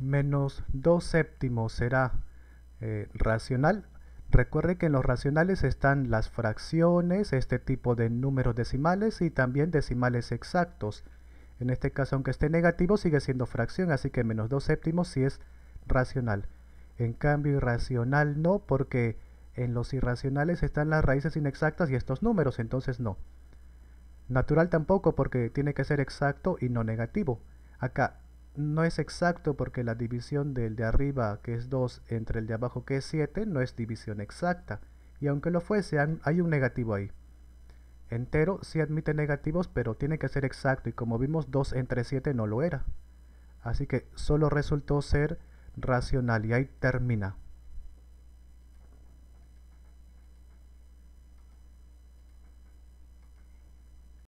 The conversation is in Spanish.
menos 2 séptimos será eh, racional. Recuerde que en los racionales están las fracciones, este tipo de números decimales y también decimales exactos. En este caso, aunque esté negativo, sigue siendo fracción, así que menos 2 séptimos sí es racional. En cambio, irracional no, porque en los irracionales están las raíces inexactas y estos números, entonces no. Natural tampoco, porque tiene que ser exacto y no negativo. Acá, no es exacto porque la división del de arriba, que es 2, entre el de abajo, que es 7, no es división exacta. Y aunque lo fuese, hay un negativo ahí. Entero sí admite negativos, pero tiene que ser exacto, y como vimos, 2 entre 7 no lo era. Así que solo resultó ser racional, y ahí termina.